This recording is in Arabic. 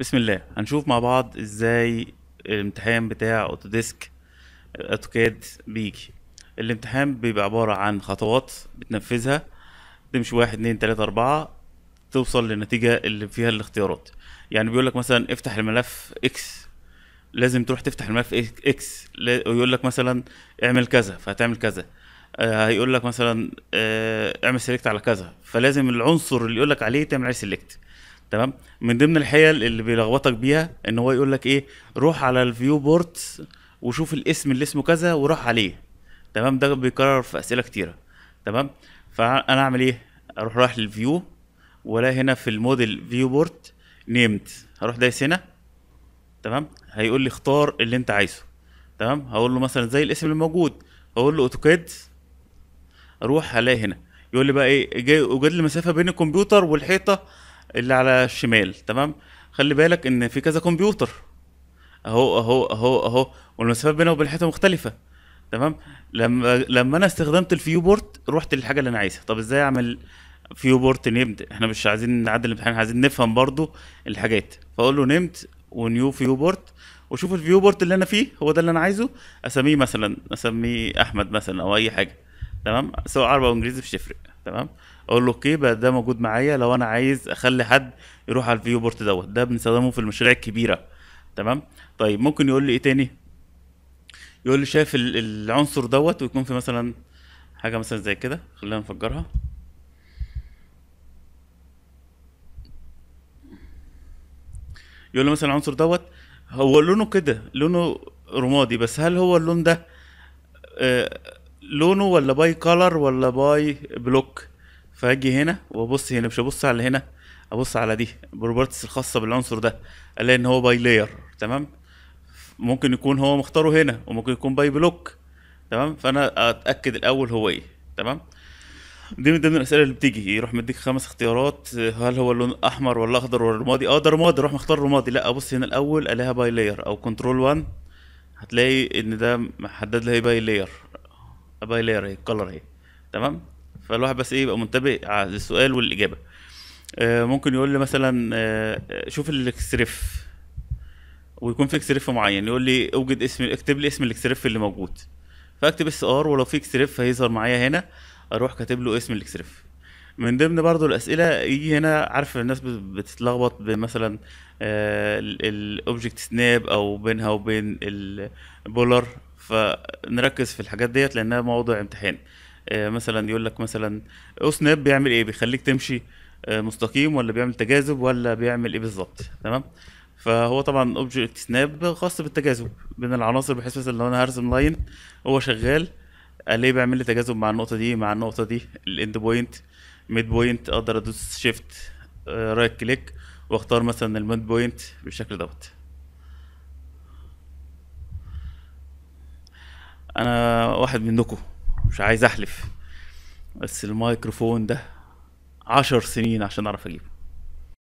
بسم الله هنشوف مع بعض ازاي الامتحان بتاع اوتوديسك اوتوكاد بيجي الامتحان بيبقى عبارة عن خطوات بتنفذها تمشي واحد اتنين تلاتة اربعة توصل للنتيجة اللي فيها الاختيارات يعني بيقول لك مثلا افتح الملف اكس لازم تروح تفتح الملف اكس ويقول لك مثلا اعمل كذا فهتعمل كذا آه، هيقول لك مثلا آه، اعمل سيلكت على كذا فلازم العنصر اللي يقول لك عليه تعمل عليه سيلكت تمام من ضمن الحيل اللي بيلخبطك بيها ان هو يقول لك ايه روح على الفيو بورت وشوف الاسم اللي اسمه كذا وروح عليه تمام ده بيكرر في اسئله كتيره تمام فانا اعمل ايه اروح رايح للفيو ولا هنا في الموديل فيو بورت نيمت هروح دايس هنا تمام هيقول لي اختار اللي انت عايزه تمام هقول له مثلا زي الاسم الموجود هقول له اوتوكاد اروح الاقي هنا يقول لي بقى ايه جاي وجد لي بين الكمبيوتر والحيطه اللي على الشمال تمام خلي بالك ان في كذا كمبيوتر اهو اهو اهو اهو والمسافات بينه وبين الحيطه مختلفه تمام لما لما انا استخدمت الفيو بورت رحت للحاجه اللي انا عايزها طب ازاي اعمل فيو بورت نيمت احنا مش عايزين نعدل الامتحان عايزين نفهم برضو الحاجات فاقول له نيمت ونيو فيو بورت وشوف الفيو بورت اللي انا فيه هو ده اللي انا عايزه اسميه مثلا اسميه احمد مثلا او اي حاجه تمام سواء عربي او انجليزي مش هيفرق تمام اقول له اوكي بقى ده موجود معايا لو انا عايز اخلي حد يروح على الفيو بورت دوت ده بنستخدمه في المشاريع الكبيره تمام طيب ممكن يقول لي ايه تاني يقول لي شايف العنصر دوت ويكون في مثلا حاجه مثلا زي كده خلينا نفجرها يقول له مثلا العنصر دوت هو لونه كده لونه رمادي بس هل هو اللون ده آه لونه ولا باي كولر ولا باي بلوك فاجي هنا وابص هنا مش ابص على هنا ابص على دي بروبرتس الخاصه بالعنصر ده الاقي ان هو باي لاير تمام ممكن يكون هو مختاره هنا وممكن يكون باي بلوك تمام فانا اتاكد الاول هو ايه تمام دي من ضمن الاسئله اللي بتيجي يروح مديك خمس اختيارات هل هو اللون احمر ولا اخضر ولا رمادي اه ده رمادي روح مختار رمادي لا ابص هنا الاول الاقيها باي لاير او كنترول 1 هتلاقي ان ده محدد لها باي لاير ابايلاري كولري تمام فالواحد بس ايه يبقى منتبه على السؤال والاجابه آه، ممكن يقول لي مثلا آه، شوف الاكسريف ويكون في اكسريف معين يقول لي اوجد اسم اكتب لي اسم الاكسريف اللي موجود فاكتب اس ار ولو في اكسريف هيظهر معايا هنا اروح كاتب له اسم الاكسريف من ضمن برضو الاسئله يجي هنا عارف الناس بتتلخبط بين مثلا آه، الاوبجكت سناب او بينها وبين البولر فنركز في الحاجات ديت لانها موضوع امتحان آه، مثلا يقول لك مثلا او سناب بيعمل ايه بيخليك تمشي آه، مستقيم ولا بيعمل تجاذب ولا بيعمل ايه بالظبط تمام فهو طبعا اوبجكت سناب خاص بالتجاذب بين العناصر بحيث مثلا لو انا هرسم لاين هو شغال ليه بيعمل لي تجاذب مع النقطه دي مع النقطه دي الاند بوينت ميد بوينت اقدر ادوس شيفت رايت كليك واختار مثلا الميد بوينت بالشكل دوت انا واحد منكم مش عايز احلف بس الميكروفون ده عشر سنين عشان اعرف اجيبه